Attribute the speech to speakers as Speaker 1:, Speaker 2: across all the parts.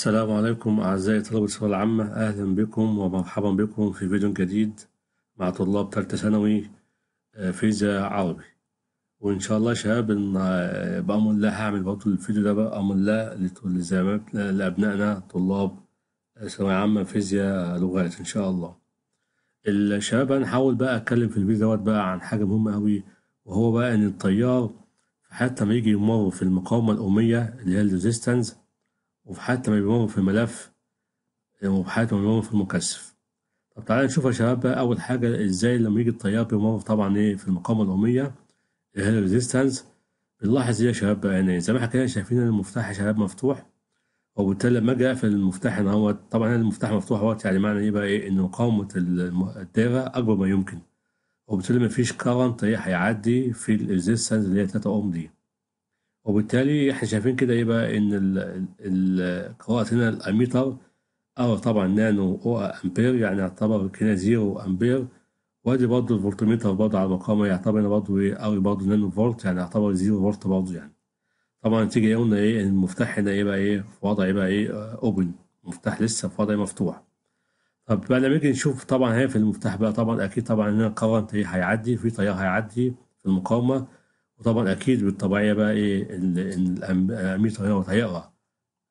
Speaker 1: السلام عليكم أعزائي طلبة الثانوية العامة أهلا بكم ومرحبا بكم في فيديو جديد مع طلاب تالتة ثانوي آه، فيزياء عربي وإن شاء الله يا شباب آه، بأمر الله هعمل برضه الفيديو ده بأمر الله لأبنائنا طلاب آه، ثانوية عامة فيزياء لغات إن شاء الله الشباب هنحاول بقى أتكلم في الفيديو دوت بقى عن حاجة مهمة أوي وهو بقى إن الطيار حتى ما يجي يمر في المقاومة الأمية اللي هي الريزيستنس وحتى ما بيمر في الملف وحتى ما بيمر في المكثف طب تعالى نشوف يا شباب بقى اول حاجه ازاي لما يجي التيار بيمر طبعا ايه في المقاومه الهميه اللي هي الريزيستنس بنلاحظ ايه يا شباب بقى يعني زي ما احنا كده شايفين المفتاح يا شباب مفتوح وبالتالي لما اجي اقفل المفتاح هنا هو طبعا المفتاح مفتوح اهوت يعني معنى ايه بقى ايه ان مقاومه الدايره اكبر ما يمكن وبالتالي مفيش كرنت هيعدي في الريزيستنس اللي هي 3 اوم دي وبالتالي احنا شايفين كده يبقى ان القراءة هنا الاميتر او طبعا نانو او امبير يعني يعتبر كده زيرو امبير وادي برضه الفولتميتر برضه على مقامه يعتبر برضه إيه، او برضه نانو فولت يعني يعتبر زيرو فولت برضه يعني طبعا تيجي قلنا ايه المفتاح هنا يبقى ايه في وضع يبقى ايه اوبن مفتاح لسه في وضع مفتوح طب بقى لما نيجي نشوف طبعا هي في المفتاح بقى طبعا اكيد طبعا هنا القرنت إيه، هيعدي في تيار هيعدي في المقاومه وطبعا اكيد بالطبيعيه بقى ايه ان الاميتر هنا هيقرا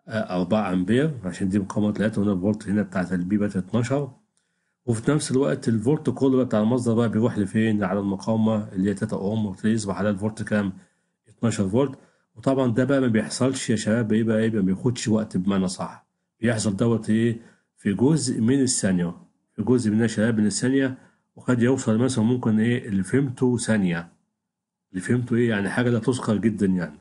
Speaker 1: 4 آه، امبير عشان دي مقاومه 3 هنا الفولت هنا بتاعت البي بات 12 وفي نفس الوقت الفولت كله بقى بتاع المصدر بقى بيروح لفين على المقاومه اللي هي 3 اوم وبالتالي يصبح على الفولت كام 12 فولت وطبعا ده بقى ما بيحصلش يا شباب ايه بقى ايه ما بياخدش وقت بمعنى صح بيحصل دوت ايه في جزء من الثانيه في جزء من شباب من الثانيه وقد يوصل مثلا ممكن ايه الفيمتو ثانيه اللي فهمته ايه يعني حاجه لا تذكر جدا يعني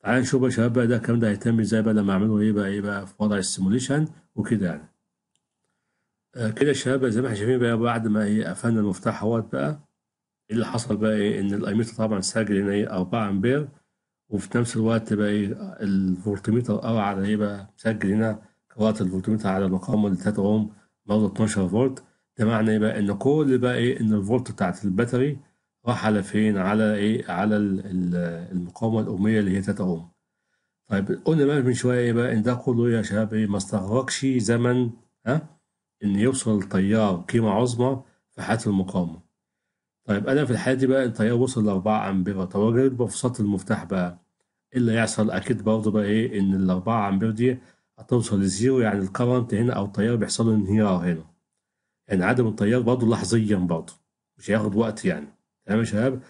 Speaker 1: تعال نشوف يا شباب بقى ده الكلام ده هيتم ازاي بقى لما اعمله ايه بقى ايه بقى في وضع السيموليشن وكده يعني آه كده يا شباب زي ما احنا شايفين بقى بعد ما ايه قفلنا المفتاح اهوت بقى ايه اللي حصل بقى ايه ان الايميتر طبعا سجل هنا ايه 4 امبير وفي نفس الوقت بقى ايه الفولتميتر او على ايه بقى مسجل هنا قراءة الفولتميتر على اللي 3 اوم برضه 12 فولت ده معنى ايه بقى ان كل بقى ايه ان الفولت بتاعت الباتري راح على فين، على إيه، على المقاومة الاميه اللي هي تتعوم طيب قلنا بقى من شوية إيه بقى إن ده كله يا شباب إيه ما استغرقش زمن ها إن يوصل الطيار قيمة عظمى في حالة المقاومة. طيب أنا في الحالة دي بقى التيار وصل لأربعة أمبير طب وجدت بفصات المفتاح بقى إيه اللي هيحصل؟ أكيد برضه بقى إيه إن الأربعة أمبير دي هتوصل لزيرو يعني الكرنت هنا أو التيار بيحصل له انهيار هنا. يعني عدم التيار برضه لحظيا برضه مش هياخد وقت يعني. تمام يا شباب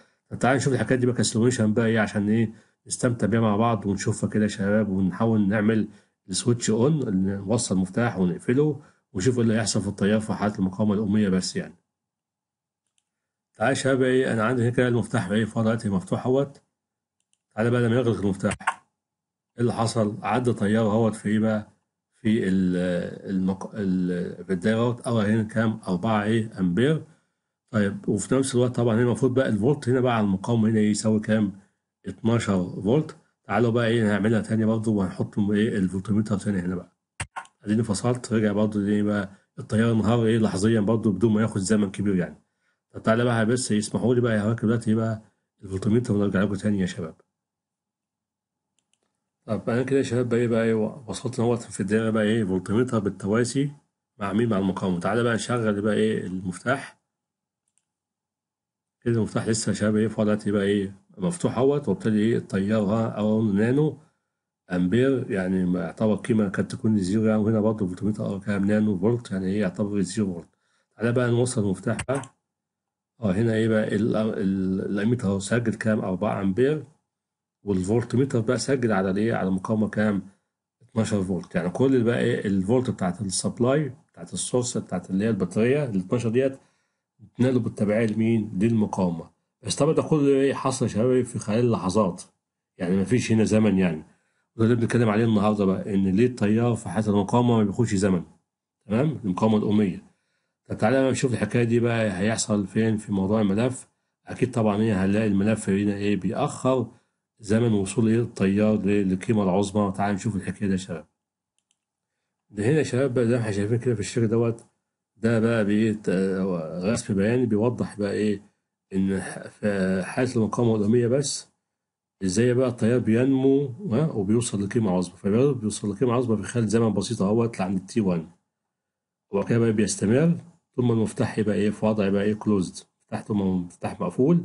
Speaker 1: تعالوا نشوف الحكايات دي بقى كسلويشن بقى ايه عشان ايه نستمتع بيها مع بعض ونشوفها كده يا شباب ونحاول نعمل السويتش اون نوصل مفتاح ونقفله ونشوف ايه اللي هيحصل في الطياره في حاله المقاومه الاميه بس يعني تعالى يا شباب ايه انا عندي هنا كده المفتاح بقى ايه دلوقتي مفتوح اهوت تعالى بقى لما يغلق المفتاح ايه اللي حصل عدى طياره اهوت في ايه بقى في المق... ال... في الدايرة اهو هنا كام 4 ايه امبير طيب وفي نفس الوقت طبعا هنا المفروض بقى الفولت هنا بقى على المقاومة هنا إيه يساوي كام؟ 12 فولت تعالوا بقى ايه هنعملها تاني برضه وهنحط ايه الفولتمتر تاني هنا بقى اديني فصلت رجع برضه ايه بقى التيار انهار ايه لحظيا برضه بدون ما ياخد زمن كبير يعني طب تعالى بقى بس يسمحوا إيه لي بقى يا هواكب دلوقتي بقى الفولتمتر ونرجع لكم تاني يا شباب طب انا كده يا شباب بقى ايه بقى ايه وصلت هو في الدايره بقى ايه فولتمتر بالتواسي مع مين مع المقاومه تعالى بقى نشغل بقى ايه المفتاح كده المفتاح لسه شباب ايه في وضع يبقى ايه مفتوح اهوت وابتدي ايه طيرها او نانو امبير يعني يعتبر قيمه كانت تكون زيرو يعني وهنا برضه 300 كام نانو فولت يعني ايه يعتبر زيرو فولت تعالى بقى نوصل المفتاح بقى اه هنا ايه بقى الاميتر اهو سجل كام 4 امبير والفولت متر بقى سجل على الايه على مقاومه كام 12 فولت يعني كل بقى ايه الفولت بتاعت السبلاي بتاعت السورس بتاعت اللي هي البطاريه ال 12 ديت بتنالب بالتبعيه لمين؟ للمقاومة بس طبعا ده كله ايه حصل يا شباب في خلال لحظات يعني ما فيش هنا زمن يعني وده اللي بنتكلم عليه النهارده بقى ان ليه التيار في حالة المقاومة ما بيخش زمن تمام؟ المقاومة الأمية طب تعالى نشوف الحكاية دي بقى هيحصل فين في موضوع الملف أكيد طبعا ايه هنلاقي الملف هنا ايه بيأخر زمن وصول ايه التيار للقيمة العظمى تعالى نشوف الحكاية دي يا شباب ده هنا يا شباب بقى زي ما احنا شايفين كده في الشكل دوت ده بقى بإيه في بياني بيوضح بقى إيه إن في حالة المقاومة الاوليه بس إزاي بقى التيار بينمو وبيوصل لقيمة عظمى فبيوصل لقيمة عظمى في خلال زمن بسيط أهوت لعند تي 1 وبعد كده بقى بيستمر ثم المفتاح يبقى إيه في وضع يبقى إيه كلوزد مفتاح ثم مفتاح مقفول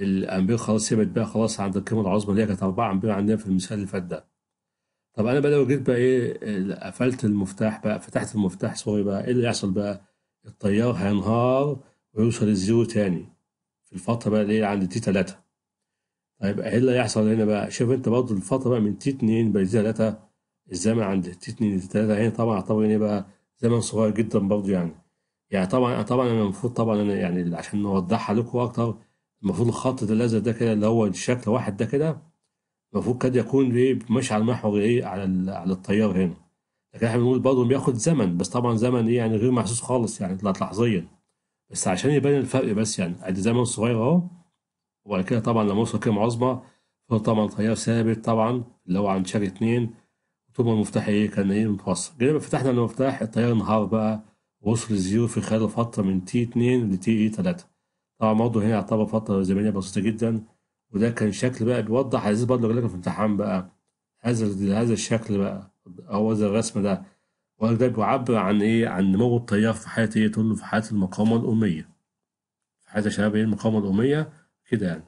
Speaker 1: الأمبير خلاص ثبت بقى خلاص عند القيمة العظمى اللي هي كانت 4 أمبير عندنا في المثال اللي فات ده طب أنا بقى لو جيت بقى إيه قفلت المفتاح بقى فتحت المفتاح سوري بقى إيه اللي هيحصل بقى؟ التيار هينهار ويوصل ل تاني في الفترة بقى اللي هي عند تي 3 طيب إيه اللي هيحصل هنا بقى؟ شوف أنت برضه الفترة بقى من تي 2 بقي تي T3 الزمن عند تي 2 تي 3 هنا طبعًا طبعًا إيه بقى؟ زمن صغير جدا برضه يعني يعني طبعًا طبعًا أنا المفروض طبعًا أنا يعني عشان نوضحها لكم أكتر المفروض الخط ده اللزق ده كده اللي هو الشكل واحد ده كده المفروض قد يكون ايه ماشي على المحور ايه على على التيار هنا لكن احنا بنقول برضه بياخد زمن بس طبعا زمن ايه يعني غير محسوس خالص يعني طلعت لحظيا بس عشان يبان الفرق بس يعني ادي زمن صغير اهو وبعد كده طبعا لما وصل كام عظمه طبعا تيار ثابت طبعا اللي هو عند شاري اتنين طول ما المفتاح ايه كان ايه متوسط جينا فتحنا المفتاح التيار انهار بقى وصل لزيرو في خلال فتره من تي اتنين لتي اي تلاته طبعا برضه هنا يعتبر فتره زمنيه بسيطه جدا وده كان شكل بقى بيوضح عايزين برضه أجيلك في امتحان بقى هذا هذا الشكل بقى أو هذا الرسم ده وده بيعبر عن إيه؟ عن نمو التيار في حياته إيه؟ تقول له في حياة المقاومة الأمية. في حياة شباب إيه؟ المقاومة الأمية كده يعني.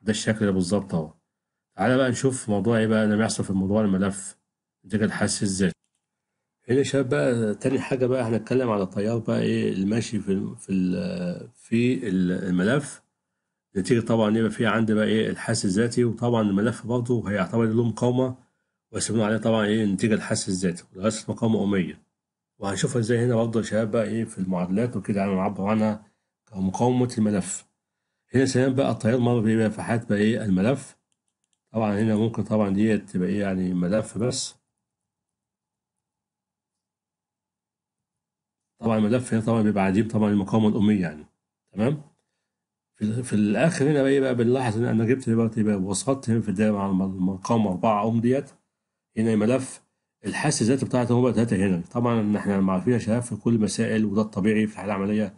Speaker 1: ده الشكل ده بالظبط أهو. تعالى بقى نشوف موضوع إيه بقى لما يحصل في موضوع الملف نتيجة حاسس ازاي هنا يا شباب بقى تاني حاجة بقى هنتكلم على التيار بقى إيه ماشي في في في الملف نتيجة طبعا يبقى في عندي بقى إيه الحس الذاتي وطبعا الملف برضه هيعتبر له مقاومة ويسمون عليه طبعا إيه نتيجة الحس الذاتي ولغاية مقاومة أمية وهنشوفها إزاي هنا برضه يا شباب بقى إيه في المعادلات وكده يعني نعبر عنها كمقاومة الملف هنا سلام بقى التيار مر بيبقى في حالات بقى إيه الملف طبعا هنا ممكن طبعا دي تبقى إيه يعني ملف بس طبعا الملف هنا طبعا بيبقى عديم طبعا المقاومة الأمية يعني تمام في, في الاخر هنا بقى, بقى بنلاحظ ان انا جبت دلوقتي بقى وصلت هنا في الدائره على المقام 4 اوم ديت هنا ملف الحاسة الذاتي بتاعته هو داتا هنا طبعا ان احنا عارفين يا شباب في كل المسائل وده الطبيعي في الحاله العمليه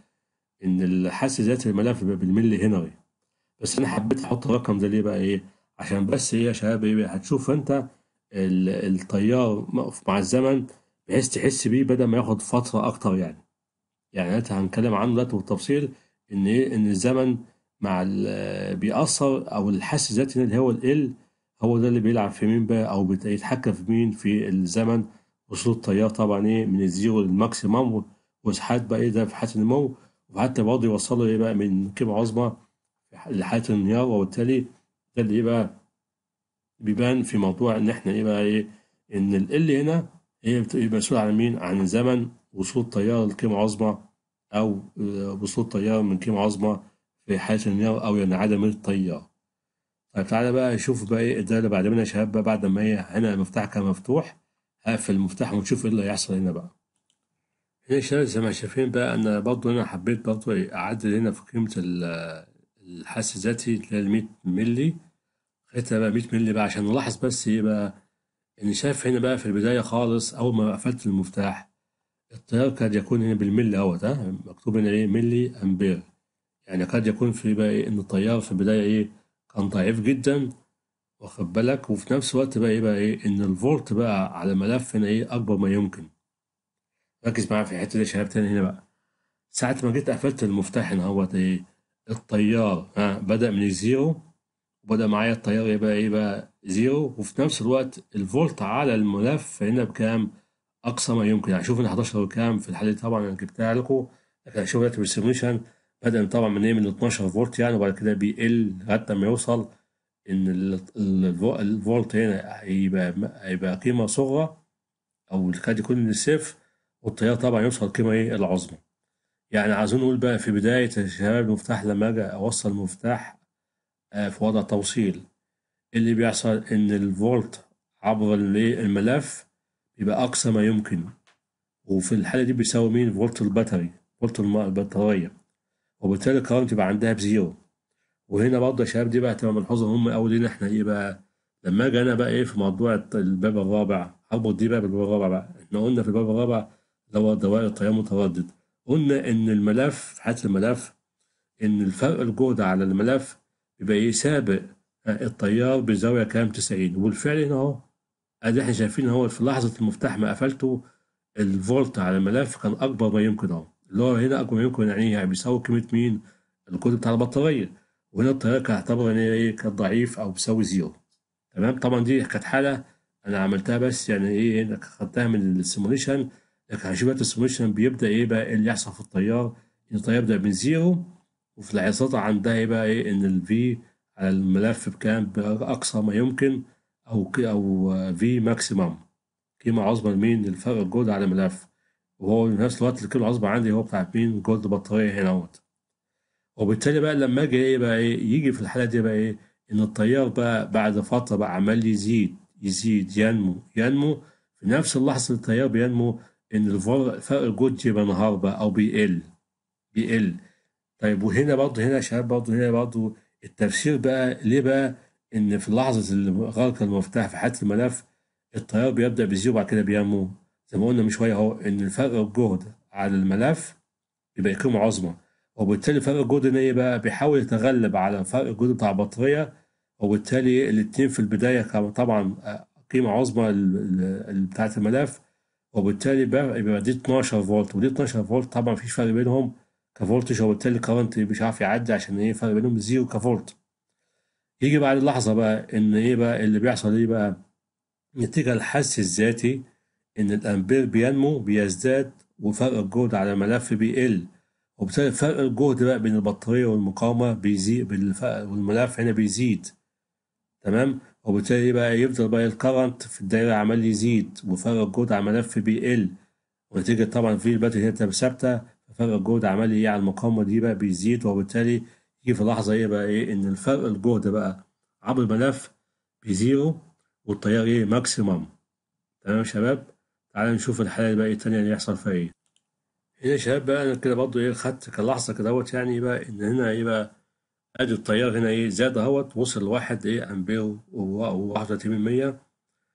Speaker 1: ان الحاسة الذاتي الملف بيبقى بالملي هنا بس انا حبيت احط الرقم ده ليه بقى ايه عشان بس ايه يا شباب ايه هتشوف انت التيار مع الزمن بحيث تحس بيه بدل ما ياخد فتره اكتر يعني يعني انت هنتكلم عنه دلوقتي بالتفصيل ان ايه ان الزمن مع بيأثر او الحس الذاتي اللي هو ال هو ده اللي بيلعب في مين بقى او بيتحكم في مين في الزمن وصول التيار طبعا ايه من الزيرو للماكسيمم وساعات بقى ايه ده في حاله النمو وحتى برضه يوصله ايه بقى من قيمه عظمى لحاله الانهيار وبالتالي ده اللي ايه بقى بيبان في موضوع ان احنا ايه بقى ايه ان ال هنا هي بتبقى مسؤولة عن مين عن زمن وصول التيار لقيمه عظمى او آه، وصول التيار من قيمه عظمى في حالة الانهيار أو ينعدم يعني التيار طيب تعالى بقى نشوف بقى ايه الدالة بعد منها شباب بقى بعد ما هي هنا المفتاح كان مفتوح هقفل المفتاح ونشوف ايه اللي هيحصل هنا بقى هنا شباب زي ما شايفين بقى أنا برضه انا حبيت برضه إيه أعدل هنا في قيمة الحس الذاتي تلاقي 100 ملي خدتها بقى 100 ملي بقى عشان نلاحظ بس ايه بقى إن شايف هنا بقى في البداية خالص أول ما قفلت المفتاح التيار كان يكون هنا بالملي اهوت ها مكتوب هنا ايه ملي أمبير يعني قد يكون في بقى إيه إن الطيار في البداية إيه كان ضعيف جدا واخد بالك وفي نفس الوقت بقى إيه بقى إيه إن الفولت بقى على الملف هنا إيه أكبر ما يمكن ركز معايا في الحتة دي شباب تاني هنا بقى ساعة ما جيت قفلت المفتاح هنا اهوت إيه الطيار ها بدأ من الزيرو وبدأ معايا الطيار يبقى إيه, إيه بقى زيرو وفي نفس الوقت الفولت على الملف هنا بكام؟ أقصى ما يمكن يعني شوف إن 11 وكام في الحالة طبعا أنا جبتها لكم لكن شوف دلوقتي بالسيموليشن بدأ طبعا من ايه من 12 فولت يعني وبعد كده بيقل لغاية ما يوصل إن الفولت هنا هيبقى هيبقى قيمة صغرى أو الكاد يكون من الصفر والتيار طبعا يوصل قيمة إيه العظمى. يعني عايزين نقول بقى في بداية الشباب المفتاح لما أجي أوصل مفتاح آه، في وضع توصيل اللي بيحصل إن الفولت عبر إيه، الملف يبقى أقصى ما يمكن وفي الحالة دي بيساوي مين فولت البطاري فولت البطارية وبالتالي القوائم تبقى عندها بزيرو وهنا برضه يا شباب دي بقى تبقى ملحوظه مهمه قوي لينا احنا ايه بقى لما اجي انا بقى ايه في موضوع الباب الرابع اربط دي بقى بالباب الرابع بقى احنا قلنا في الباب الرابع اللي هو دوائر التيار متردد قلنا ان الملف في حاله الملف ان الفرق الجهد على الملف يبقى يسابق إيه؟ التيار آه، بزاويه كام 90 وبالفعل هنا اهو ادي احنا شايفين هو في لحظه المفتاح ما قفلته الفولت على الملف كان اكبر ما يمكن اهو اللي هو هنا اكبر يمكن يعني يعني بيساوي قيمه مين؟ الكود بتاع البطاريه وهنا الطياره كانت هعتبر ان هي ايه كانت ضعيف او بيساوي زيرو تمام طبعا دي كانت حاله انا عملتها بس يعني ايه, إيه، انك خدتها من السيموليشن لكن بقى السيموليشن بيبدا ايه بقى إيه اللي يحصل في التيار ان التيار يبدا من زيرو وفي العصاطة عندها ايه بقى ايه ان الفي على الملف بكام باقصى ما يمكن او او في ماكسيمم قيمه عظمى لمين الفرق الجودة على الملف وهو في نفس الوقت الكيلو العظمة عندي هو بتاع بين جولد بطارية هنا اهوت وبالتالي بقى لما اجي ايه بقى ايه يجي في الحالة دي بقى ايه ان التيار بقى بعد فترة بقى عمال يزيد يزيد ينمو ينمو في نفس اللحظة التيار بينمو ان الفرق يبقى نهار بقى او بيقل بيقل طيب وهنا برضه هنا يا شباب برضه هنا برضه التفسير بقى ليه بقى ان في لحظة غلق المفتاح في حالة الملف التيار بيبدأ بيزيد وبعد كده بينمو زي ما قلنا من شويه اهو ان الفرق الجهد على الملف بيبقى قيمه عظمى وبالتالي فرق الجهد ان ايه بقى بيحاول يتغلب على فرق الجهد بتاع البطاريه وبالتالي الاثنين في البدايه كانوا طبعا آه، قيمه عظمى بتاعه الملف وبالتالي بيبقى دي 12 فولت ودي 12 فولت طبعا مفيش فرق بينهم كفولتج وبالتالي الكرنت مش عارف يعدي عشان ايه فرق بينهم زيرو كفولت يجي بعد اللحظه بقى ان ايه بقى اللي بيحصل ايه بقى نتيجه الحس الذاتي إن الأمبير بينمو بيزداد وفرق الجهد على ملف بيقل وبالتالي فرق الجهد بقى بين البطارية والمقاومة بيزيد والملف هنا بيزيد تمام وبالتالي بقى يفضل بقى الكرنت في الدايرة عمال يزيد وفرق الجهد على ملف بيقل ونتيجة طبعا في الباتري هنا ثابتة ففرق الجهد عمال ايه على يعني المقاومة دي بقى بيزيد وبالتالي يجي في لحظة ايه بقى ايه إن الفرق الجهد بقى عبر الملف بزيرو والتيار ايه ماكسيمم تمام يا شباب تعال نشوف الحالة بقى التانية اللي يعني هيحصل فيها ايه هنا يا شباب بقى انا كده برضه ايه خدت كلحظة كده اهوت يعني بقى ان هنا ايه بقى ادي التيار هنا ايه زاد اهوت وصل لواحد ايه امبير وواحد و مية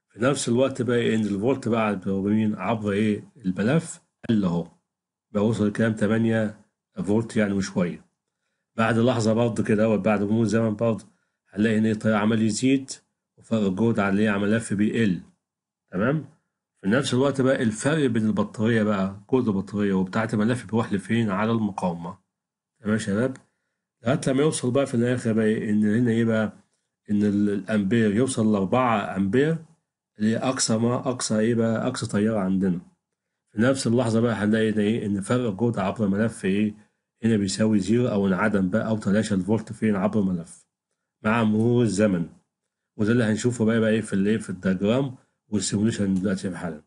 Speaker 1: في نفس الوقت بقى ايه ان الفولت بقى الدوبامين عبر ايه الملف قل اهو بقى وصل كام تمانية فولت يعني وشوية بعد لحظة برضه كده اهوت بعد مرور زمن برضه هنلاقي ان ايه التيار عمال يزيد وفرق الجهد على ايه عمال لف بيقل تمام في نفس الوقت بقى الفرق بين البطارية بقى جهد البطارية وبتاعة الملف بيروح لفين على المقاومة تمام يا شباب لغاية لما يوصل بقى في الآخر بقى إن هنا إيه بقى إن الأمبير يوصل لأربعة أمبير اللي هي أقصى ما أقصى إيه بقى أقصى تيار عندنا في نفس اللحظة بقى هنلاقي إن إيه إن فرق الجهد عبر الملف إيه هنا بيساوي زيرو أو انعدم بقى أو تلاشى الفولت فين عبر الملف مع مرور الزمن وده اللي هنشوفه بقى بقى إيه في الإيه في الدياجرام والسيموليشن دلوقتي بحالا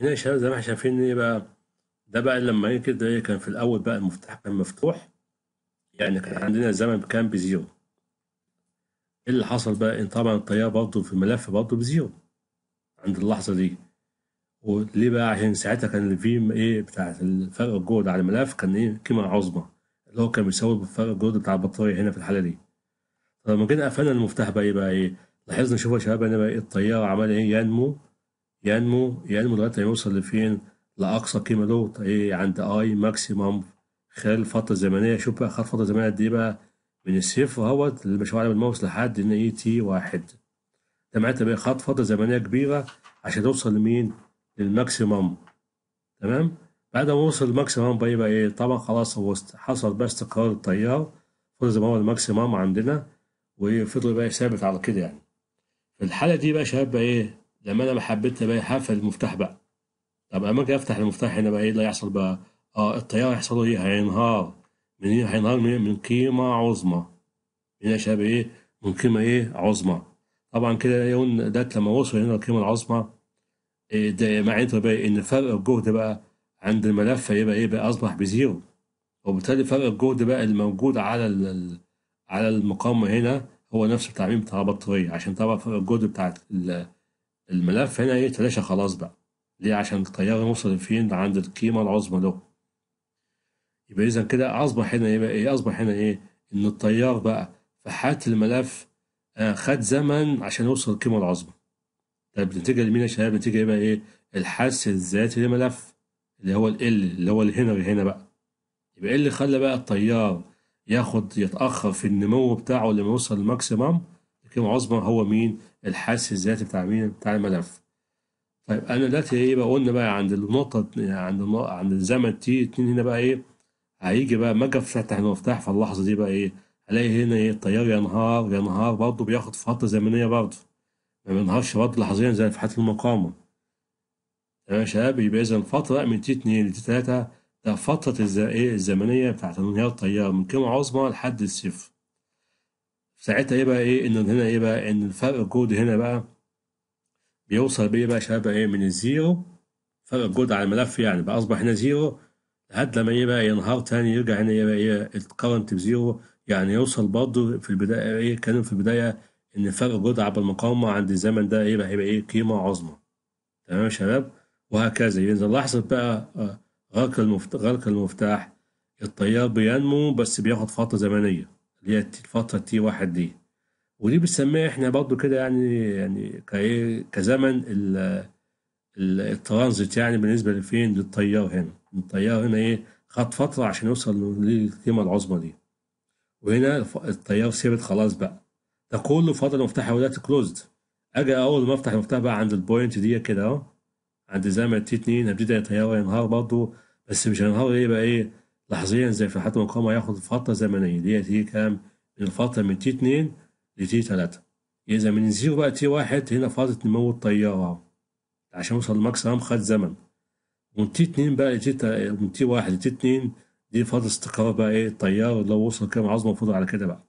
Speaker 1: هنا زي ما احنا شايفين ايه بقى ده بقى لما ايه كده ايه كان في الاول بقى المفتاح كان مفتوح يعني كان عندنا الزمن كان بزيرو ايه اللي حصل بقى ان طبعا التيار برضه في الملف برضه بزيرو عند اللحظه دي وليه بقى عشان ساعتها كان الفي ايه بتاع فرق الجهد على الملف كان ايه قيمه عظمى اللي هو كان بيساوي فرق الجهد بتاع البطاريه هنا في الحاله دي فلما جينا قفلنا المفتاح بقى ايه بقى ايه لاحظنا شوفوا يا شباب ان إيه التيار عمال ايه ينمو ينمو ينمو لغايه ما يوصل لفين لاقصى قيمه دوت ايه عند اي ماكسيمم خلال فتره زمنيه شوف بقى خلال فتره زمنيه قد ايه بقى من الصفر اهوت اللي مش الماوس لحد ان اي تي واحد ده معناته بقى خد فتره زمنيه كبيره عشان توصل لمين للماكسيمم تمام بعد ما وصل الماكسيمم بقى ايه طبعا خلاص هو حصل بقى استقرار التيار ما هو الماكسيمم عندنا وفضل بقى ثابت على كده يعني في الحالة دي بقى شباب بقى إيه لما أنا ما حبيت بقى هقفل المفتاح بقى طب أما أجي أفتح المفتاح هنا بقى إيه اللي هيحصل بقى؟ آه التيار هيحصل إيه؟ هينهار من إيه؟ هينهار من, إيه؟ من قيمة عظمى هنا يا شباب إيه؟ من قيمة إيه؟ عظمى طبعا كده يقول ده لما وصل هنا القيمة العظمى إيه ده معناته بقى إن فرق الجهد بقى عند الملف يبقى إيه بقى أصبح بزيرو وبالتالي فرق الجهد بقى الموجود على على المقام هنا هو نفس التعميم بتاع البطارية عشان طبعا الجود الجهد بتاع الملف هنا إيه تلاشى خلاص بقى ليه عشان التيار نوصل فين عند القيمة العظمى له يبقى إذا كده أصبح هنا يبقى إيه أصبح إيه هنا إيه إن التيار بقى في حالة الملف آه خد زمن عشان يوصل القيمة العظمى طب بنتيجة لمين يا شباب بنتيجة يبقى إيه, إيه الحس الذاتي للملف اللي هو ال اللي هو الهنري هنا بقى يبقى إيه اللي خلى بقى التيار ياخد يتأخر في النمو بتاعه لما يوصل للماكسيمم لكن العظمى هو مين؟ الحاسس الذاتي بتاع مين؟ بتاع الملف. طيب انا دلوقتي ايه بقى قلنا بقى عند النقطة عند عند الزمن تي 2 هنا بقى ايه؟ هيجي بقى ما فتح المفتاح في اللحظة دي بقى ايه؟ الاقي هنا ايه التيار ينهار ينهار برضه بياخد فترة زمنية برضه ما بينهارش برضه لحظيا زي في حالة المقاومة. تمام يا شباب يبقى إذا فترة من تي 2 لتي 3 ده فترة إيه، الزمنية بتاعة انهيار التيار من قيمة عظمى لحد الصفر. ساعتها إيه بقى إيه إن هنا إيه بقى إن الفرق الجهد هنا بقى بيوصل بيه بقى شباب إيه من الزيرو فرق الجهد على الملف يعني بقى أصبح هنا زيرو لحد لما إيه بقى ينهار تاني يرجع هنا إيه بقى إيه الكرنت بزيرو يعني يوصل برضه في البداية إيه كان في البداية إن فرق الجهد عبر المقاومة عند الزمن ده إيه بقى هيبقى إيه قيمة عظمى. تمام يا شباب؟ وهكذا اذا لاحظت بقى آه، غلق المفتاح, غلق المفتاح التيار بينمو بس بياخد فترة زمنية اللي هي الفترة تي واحد دي ودي بنسميها احنا برضو كده يعني يعني كزمن ال الترانزيت يعني بالنسبة لفين للتيار هنا التيار هنا ايه خد فترة عشان يوصل للقيمة العظمى دي وهنا التيار ثابت خلاص بقى ده كله فترة مفتاحها ودلوقتي كلوزد اجي اول ما افتح المفتاح بقى عند البوينت دي كده اهو عند زي ما التي 2 هيبتدي التيار ينهار برضه بس مش هينهار ايه بقى ايه لحظيا زي في حتى القمر هياخد فتره زمنيه ديت هي كام من الفتره من تي 2 لتي 3 اذا من زيرو بقى تي 1 هنا فتره نمو الطياره عشان يوصل لماكس رام خد زمن ومن تي 2 بقى لتي من تي 1 لتي 2 دي فتره استقرار بقى ايه الطيار لو وصل كام عظمه فضل على كده بقى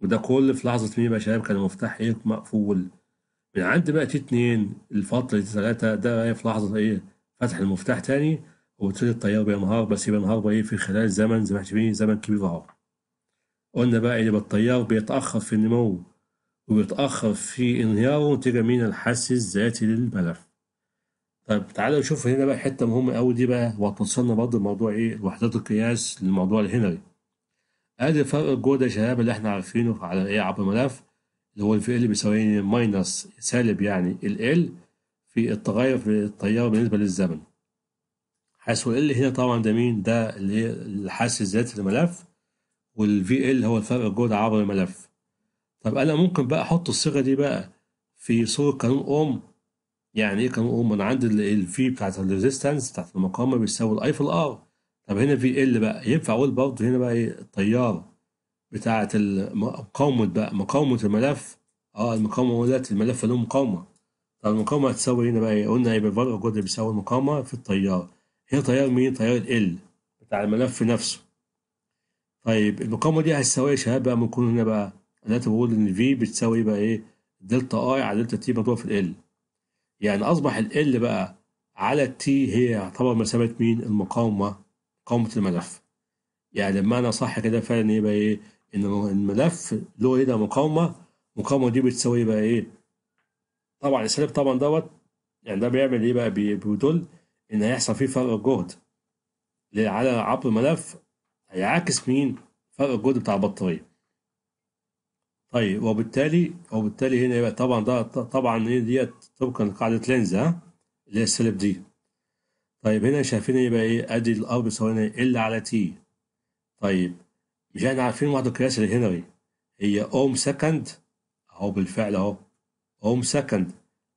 Speaker 1: وده كل في لحظه مين بقى شباب كان المفتاح ايه مقفول من عند بقى تي 2 الفترة ثلاثة ده في لحظة ايه فتح المفتاح تاني وابتدى التيار بينهار بس بينهار ايه في خلال زمن زي ما احنا زمن كبير أهو قلنا بقى ان التيار بيتأخر في النمو وبيتأخر في انهياره نتيجة من الحس الذاتي للملف طيب تعالى نشوف هنا بقى حتة مهمة أوي دي بقى واتصلنا برضه لموضوع إيه وحدات القياس للموضوع الهنري أدي فرق يا شباب اللي إحنا عارفينه على إيه عبر الملف اللي هو الفي ال بيساوي ماينس سالب يعني ال ال في التغير في التيار بالنسبة للزمن حيث ال هنا طبعا ده مين ده اللي هي الحاسس الذاتي للملف والفي ال هو الفرق الجهد عبر الملف طب أنا ممكن بقى أحط الصيغة دي بقى في صورة قانون أوم يعني إيه قانون أوم؟ أنا عندي في بتاعت الريزيستنس بتاعت المقاومة بيساوي الأي في الآر طب هنا في ال بقى ينفع أقول برضه هنا بقى إيه التيار بتاعة مقاومة بقى مقاومة الملف اه المقاومة ده الملف له مقاومة طب المقاومة هتساوي هنا بقى ايه؟ قلنا هيبقى الفرق الجهد بيساوي المقاومة في التيار هي تيار مين؟ تيار ال بتاع الملف نفسه طيب المقاومة دي هتساوي إيه؟ شهاب بقى بنكون هنا بقى أنا بقول إن في بتساوي بقى إيه دلتا اي على دلتا تي مضروبة في ال يعني أصبح ال بقى على التي هي يعتبر مسافة مين؟ المقاومة مقاومة الملف يعني بمعنى صح كده فعلا يبقى إيه ان الملف له ايه ده مقاومه المقاومه دي بتساوي بقى ايه طبعا السالب طبعا دوت يعني ده بيعمل ايه بقى بيدل ان هيحصل فيه فرق جهد على عبر الملف هيعاكس مين فرق الجهد بتاع البطاريه طيب وبالتالي وبالتالي هنا يبقى طبعا ده طبعا ديت طبقا لقاعده لينز ها اللي هي السالب دي طيب هنا شايفين يبقى إيه, ايه ادي الار بيساوي ال على تي طيب مش احنا عارفين واحدة القياس الهنري هي اوم سكند اهو بالفعل اهو اوم سكند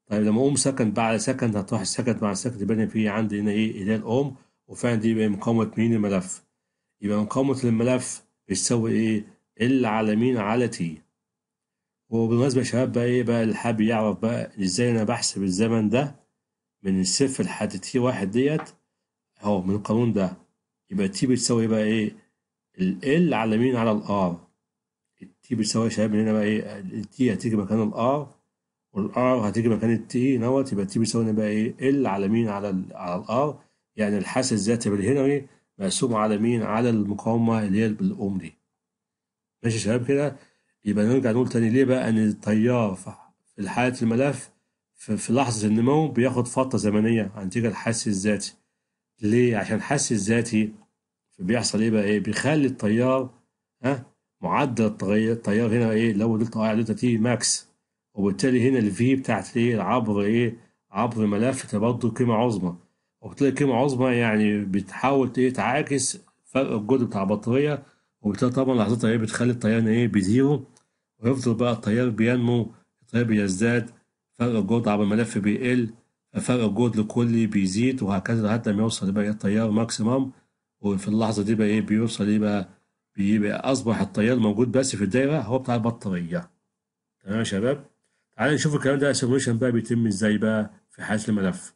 Speaker 1: طيب لما اوم سكند بعد سكند هتروح السكند مع السكند يبقى في عندي هنا ايه اللي الاوم وفعلا دي يبقى مقاومة مين الملف يبقى مقاومة الملف بتساوي ايه ال على مين على تي وبالمناسبة يا شباب بقى ايه بقى اللي حابب يعرف بقى ازاي انا بحسب الزمن ده من الصفر لحد تي واحد ديت اهو من القانون ده يبقى تي بتساوي إيه بقى ايه ال على مين على الار التي بتساوي يا شباب هنا بقى ايه التي هتيجي مكان الار والار هتيجي مكان التي نوت يبقى التي بتساوي هنا بقى ايه ال على مين على ال على الار يعني الحاسه الذاتي بالهنري إيه؟ مقسوم على مين على المقاومة اللي هي بالأم دي ماشي يا شباب كده يبقى نرجع نقول تاني ليه بقى إن التيار في حالة الملف في لحظة النمو بياخد فترة زمنية عن تيجي الحس الذاتي ليه عشان الحس الذاتي فبيحصل ايه بقى ايه بيخلي التيار ها معدل التيار هنا ايه لو دلتا اي آه، على دلتا تي ماكس وبالتالي هنا الفي بتاعت ايه عبر ايه عبر ملف تبدل قيمه عظمى وبالتالي قيمه عظمى يعني بتحاول ايه تعاكس فرق الجهد بتاع البطاريه وبالتالي طبعا لحظتها ايه بتخلي التيار ايه بزيرو ويفضل بقى التيار بينمو التيار بيزداد فرق الجهد عبر الملف بيقل فرق الجهد لكل بيزيد وهكذا لحد ما يوصل بقى إيه؟ التيار ماكسيمم وفي اللحظه دي بقى ايه بيوصل ايه بقى بيبقى اصبح الطيار موجود بس في الدايره هو بتاع البطاريه تمام يا شباب تعالى نشوف الكلام ده السيموليشن بقى بيتم ازاي بقى في حاله الملف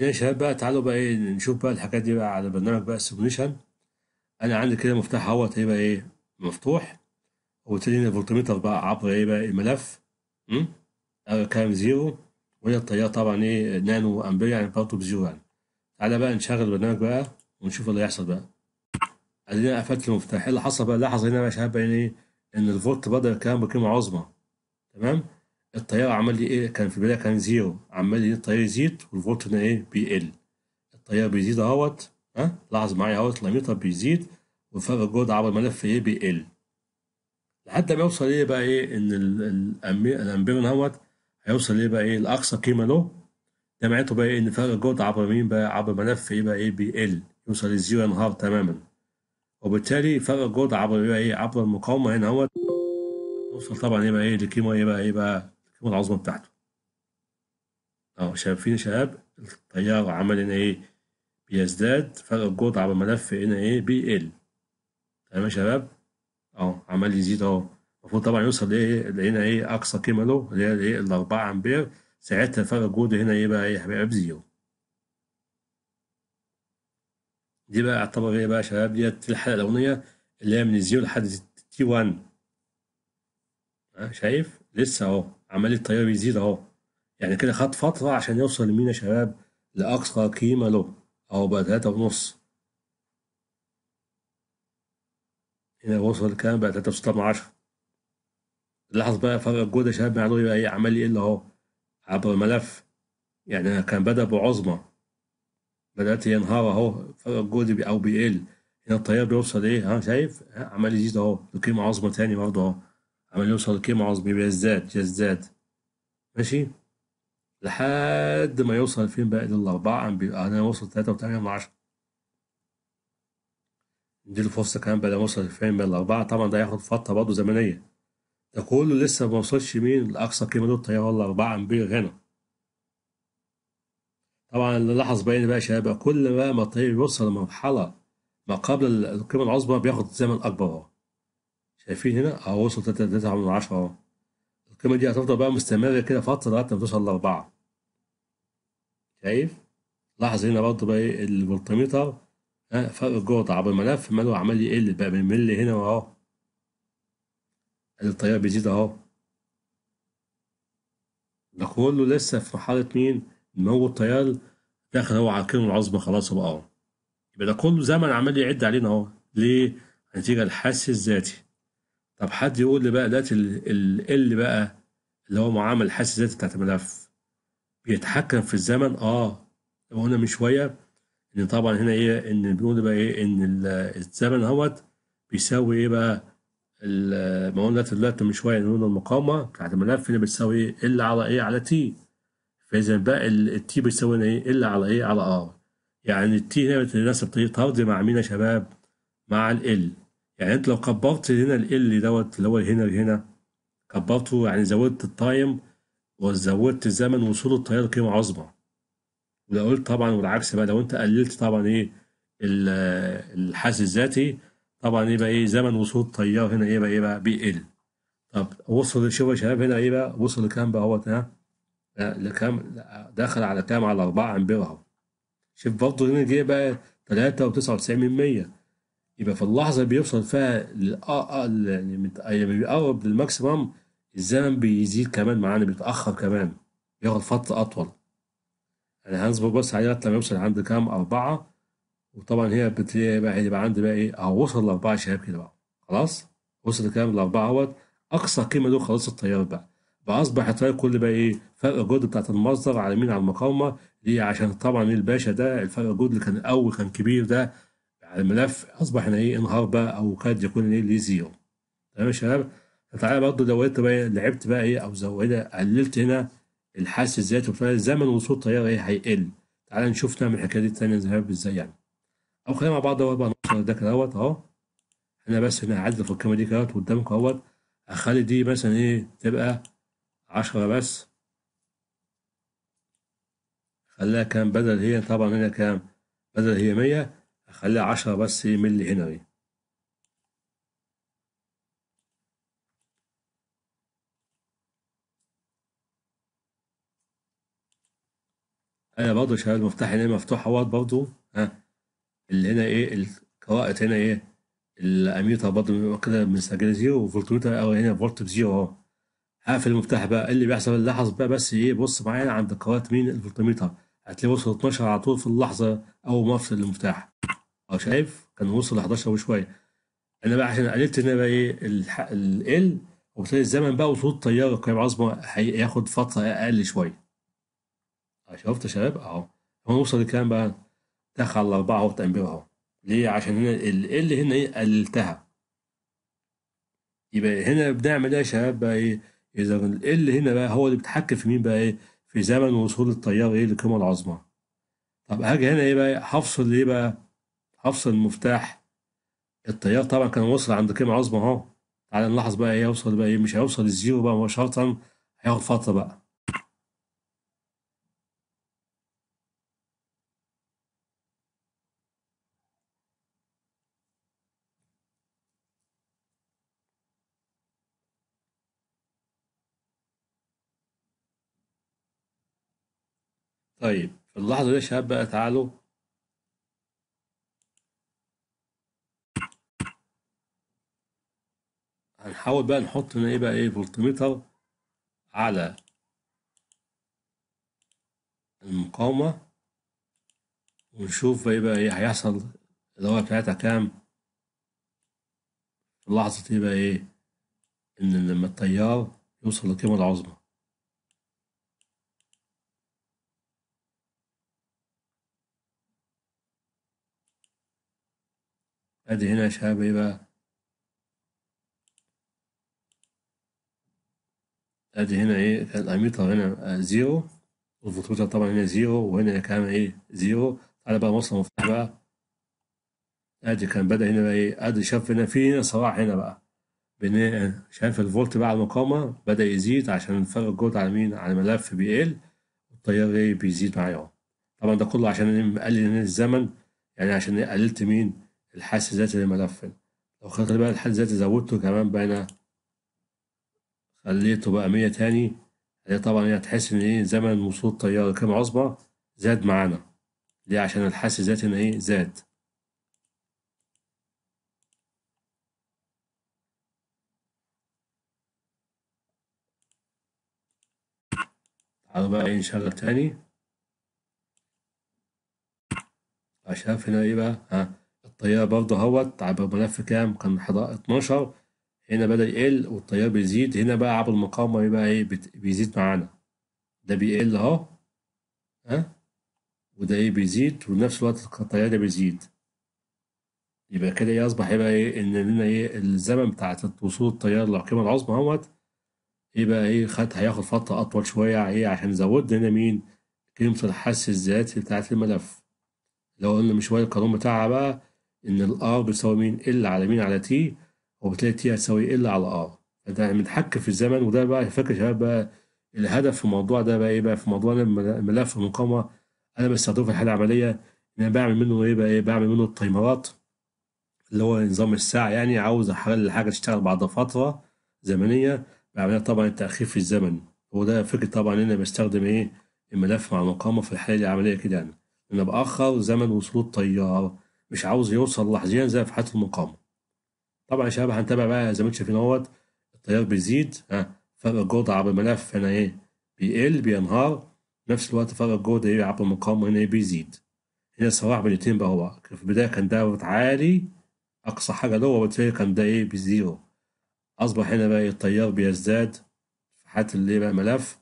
Speaker 1: هنا يا شباب بقى تعالوا بقى ايه نشوف بقى الحاجات دي بقى على برنامج بقى السيموليشن انا عندي كده مفتاح اهوت ايه بقى ايه مفتوح وقلت لي الفولتميتر بقى عبر ايه بقى الملف امم كام زيرو وهي الطيار طبعا ايه نانو امبير يعني برضه بزيرو يعني تعالى بقى نشغل البرنامج بقى ونشوف اللي هيحصل بقى ادينا قفلت المفتاح إيه اللي حصل بقى لاحظ هنا يا شباب يعني ايه ان الفولت بدا كان بقيمه عظمى تمام التيار عمال ايه كان في البدايه كان زيرو عمال ايه التيار يزيد والفولت هنا ايه بيقل التيار بيزيد اهوت ها لاحظ معايا اهوت الاميتر بيزيد وفرق الجهد عبر الملف ايه بيقل لحد ما يوصل ايه بقى ايه ان الامبير اهوت هيوصل ايه بقى ايه لاقصى قيمه له تبعته بقى إيه؟ ان فرق الجهد عبر مين بقى عبر ملف ايه بقى ايه بيقل يوصل للزيرو ينهار تماما وبالتالي فرق الجهد عبر بقى ايه عبر المقاومه هنا هو يوصل طبعا ايه بقى ايه لقيمه ايه بقى ايه بقى القيمه العظمى بتاعته اهو شايفين يا شباب التيار عمل هنا ايه بيزداد فرق الجهد عبر ملف هنا ايه بيقل تمام يا شباب اهو عمال يزيد اهو المفروض طبعا يوصل لايه هنا ايه اقصى قيمه له اللي هي إيه؟ الاربعة امبير ساعتها فرق جوده هنا يبقى إيه, ايه هيبقى بزيرو دي بقى اعتبر ايه بقى يا شباب ديت الحلقه الاولانيه اللي هي من الزيرو لحد تي 1 شايف لسه اهو عمال التيار بيزيد اهو يعني كده خد فتره عشان يوصل لمين يا شباب لاقصى قيمه له اهو بقى تلاتة ونص هنا وصل كام بقى تلاتة وستة من عشرة لاحظ بقى فرق الجودة يا شباب معنوي إيه بقى ايه عمال يقل اهو عبر ملف يعني أنا كان بدأ بعظمة بدأت ينهار أهو فرق جهدي أو بيقل هنا التيار بيوصل إيه ها شايف عمال يزيد أهو لقيمة عظمة تاني برضه أهو عمال يوصل لقيمة عظمة بيزداد يزداد ماشي لحد ما يوصل فين بقى للأربعة عم بيبقى هنا آه، وصل تلاتة وتمانية من عشرة دي الفرصة كمان بقى وصل فين بقى للأربعة طبعا ده هياخد فترة برضه زمنية ده كله لسه ما وصلش مين لأقصى قيمة دوت هي والله 4 أمبير هنا طبعا اللي لاحظ بقى بقى شباب بقى كل ما ما الطريق يوصل لمرحلة ما قبل القيمة العظمى بياخد زمن أكبر أهو شايفين هنا أهو وصل 3 تلاتة من 10 أهو القيمة دي هتفضل بقى مستمرة كده فترة لغاية ما توصل لأربعة شايف؟ لاحظ هنا برضه بقى إيه الفولتميتر فرق الجهد عبر الملف ماله عمال يقل بقى بيمل هنا وأهو التيار بيزيد اهو ده كله لسه في مرحلة مين؟ إن هو التيار داخل هو على الكلمة العظمى خلاص بقى أهو يبقى ده كله زمن عمال يعد علينا أهو ليه؟ نتيجة الحس الذاتي طب حد يقول لي بقى ده ال ال بقى اللي هو معامل الحس الذاتي بتاعت الملف بيتحكم في الزمن اه هنا من شوية إن طبعا هنا إيه إن بنقول بقى إيه إن الزمن اهوت بيساوي إيه بقى ما قلنا دلوقتي من شويه ان المقاومه بتاعت الملف اللي بتساوي ال على ايه على تي فاذا بقى التي بتساوي ايه ال على ايه على ار يعني التي هنا بتناسب طرد مع مين يا شباب مع ال يعني انت لو كبرت هنا ال دوت اللي هو هنا هنا كبرته يعني زودت التايم وزودت الزمن وصول التيار لقيمه عظمى ولو قلت طبعا والعكس بقى لو انت قللت طبعا ايه الحاس الذاتي طبعا يبقى ايه زمن وصول التيار هنا ايه بقى ايه بقى بيقل طب وصل شوف يا شباب هنا ايه بقى وصل لكام بقى اهوت ها لكام دخل على كام على 4 امبير اهو شوف برضه هنا جه بقى 3.99% يبقى في اللحظة بيوصل فيها لما آه، آه، يعني يعني بيقرب للماكسيمم الزمن بيزيد كمان معانا بيتأخر كمان ياخد فترة أطول يعني هنصبر بس عليه لما يوصل عند كام أربعة وطبعا هي بتلاقي بقى هيبقى عندي بقى ايه او آه، وصل لاربعه شهاب كده بقى خلاص وصل الكلام لاربعه اهوت اقصى قيمه دول خلاص التيار بقى فاصبح التيار كل بقى ايه فرق الجهد بتاعت المصدر على مين على المقاومه ليه عشان طبعا إيه؟ الباشا ده الفرق الجهد اللي كان الاول كان كبير ده على يعني الملف اصبح هنا ايه انهار بقى او كاد يكون ايه ليه زيرو تمام يا شباب فتعالى برضه زودت بقى إيه؟ لعبت بقى ايه او زودت قللت هنا الحاسس الذاتي زمن وصول الطيارة ايه هيقل تعالى نشوف نعمل الحكايه دي تاني ازاي يعني او خلينا مع بعض اهوت بقى نوصل ده كده اهو انا بس هنا اعدل في القيمه دي كده قدامك اهوت اخلي دي مثلا ايه تبقى عشرة بس خليها كام بدل هي طبعا هنا كام بدل هي مية اخليها عشرة بس إيه، ملي هنا دي إيه. انا برضه شايف المفتاح هنا مفتوح اهوت برضه ها اللي هنا ايه القراءة هنا ايه الاميتر برضه بيبقى كده من سجل زيرو وفولتميتر او هنا فولت بزيرو اهو هقفل المفتاح بقى اللي بيحصل اللحظ بقى بس ايه بص معايا عند قراءة مين الفولتميتر هتلاقيه وصل 12 على طول في اللحظة أول ما أفصل المفتاح اه شايف كان وصل 11 وشوية أنا بقى عشان قللت هنا بقى إيه ال وبالتالي الزمن بقى وصول الطيارة قيام عظمة هياخد فترة أقل شوية شفت يا شباب أهو هو وصل لكام بقى دخل على الأربعة وطق أهو ليه عشان هنا ال إيه هنا إيه قللتها يبقى هنا بنعمل إيه يا شباب بقى إيه إذا إيه ال هنا بقى هو اللي بيتحكم في مين بقى إيه في زمن وصول التيار إيه للقمة العظمى طب هاجي هنا إيه بقى هفصل إيه بقى هفصل مفتاح التيار طبعا كان وصل عند قيمة عظمى أهو تعالى نلاحظ بقى إيه يوصل بقى إيه مش هيوصل الزيرو بقى مباشرة هياخد فترة بقى طيب في اللحظة دي يا شباب بقى تعالوا هنحاول بقى نحط هنا ايه بقى ايه فولتميتر على المقاومة ونشوف بقى ايه بقى ايه هيحصل الدورة بتاعتها كام في ايه بقى ايه ان لما التيار يوصل للقيمة العظمى هذه هنا شهاب يبقى إيه ادي هنا ايه كانت الاميطة هنا آه، زيرو والفوتوتا طبعا هنا زيرو وهنا كان ايه زيرو تعالى بقى مصر مفتوح بقى ادي كان بدا هنا بقى ايه ادي شاف هنا في هنا صراع هنا بقى بين إيه؟ شايف الفولت بقى على المقاومه بدا يزيد عشان فرق الجهد على مين على الملف بيقل ال والتيار ايه بيزيد معايا طبعا ده كله عشان اقلل إيه؟ الزمن يعني عشان قللت مين الحاسس الذاتي للملف لو خدت بقى الحاسس الذاتي زودته كمان بقى أنا خليته بقى مية تاني هي طبعا هي هتحس إن إيه زمن وصول الطيارة كام عصبة زاد معانا ليه عشان الحاسس الذاتي ان إيه زاد تعالوا بقى إيه نشغل تاني عشان طيب، هنا إيه بقى ها التيار برضه هوت عبر ملف كام كان 12 هنا بدأ يقل والتيار بيزيد هنا بقى عبر المقاومة يبقى ايه بيزيد معانا ده بيقل اهو ها وده ايه بيزيد ونفس الوقت التيار ده بيزيد يبقى كده ايه اصبح يبقى ايه ان لنا ايه الزمن بتاع وصول التيار للقيمة العظمى اهوت يبقى إيه, ايه خد هياخد فترة أطول شوية ايه عشان نزود لنا مين قيمة الحس الذاتي بتاعة الملف لو قلنا مش شوية القانون بتاعها بقى ان R بيساوي مين ال على مين على تي وبتلاقي تي هتساوي ال على R فده بنتحكم في الزمن وده بقى فاكر شباب بقى الهدف في الموضوع ده بقى ايه بقى في موضوع ملف المقاومه انا بستخدمه في الحاله العمليه ان انا بعمل منه ايه بقى ايه بعمل منه التايمرات اللي هو نظام الساعه يعني عاوز اخلي الحاجه تشتغل بعد فتره زمنيه بعملها طبعا التاخير في الزمن وده فكرة طبعا انا بستخدم ايه الملف مع المقاومه في الحاله العمليه كده يعني انا باخر زمن وصول الطيار مش عاوز يوصل لحظيا زي في حاله المقاومه طبعا يا شباب هنتابع بقى زي ما انتم شايفين اهوت التيار بيزيد ها فرق الجودة عبر الملف هنا ايه بيقل بينهار نفس الوقت فرق الجودة ايه عبر المقاومة هنا ايه بيزيد هنا الصراع بين الاثنين بقى هو في البداية كان ده عالي أقصى حاجة له وبالتالي كان ده ايه بزيرو أصبح هنا بقى التيار بيزداد في حالة اللي بقى ملف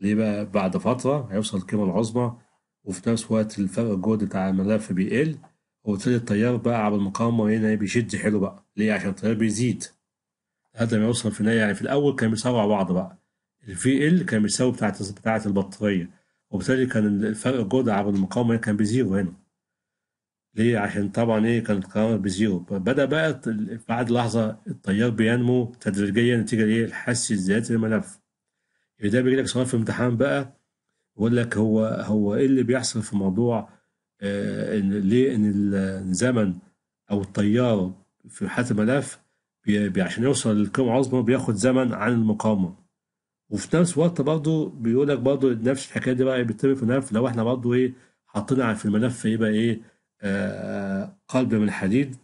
Speaker 1: ليه بقى بعد فترة هيوصل القيمة العظمى وفي نفس الوقت الفرق الجهد بتاع الملف بيقل وابتدى التيار بقى على المقاومة هنا يعني بيشد حلو بقى ليه عشان التيار بيزيد لحد ما يوصل في النهاية يعني في الأول كان بيساووا على بعض بقى الفي ال كان بيساوي بتاعة بتاعة البطارية وبالتالي كان الفرق الجودة على المقاومة هنا كان بزيرو هنا ليه عشان طبعا ايه كانت قرار بزيرو بدأ بقى بعد لحظة التيار بينمو تدريجيا نتيجة لايه الحس الذاتي للملف يبقى ده بيجيلك سؤال في امتحان بقى يقول لك هو هو ايه اللي بيحصل في موضوع آه، ليه ان الزمن او التيار في حاله الملف عشان يوصل للقيمة العظمى بياخد زمن عن المقاومه وفي نفس الوقت برضه بيقول لك برضه نفس الحكايه دي بقى إيه، بتتم في الملف لو احنا برضه ايه حطينا في الملف ايه بقى ايه قلب من الحديد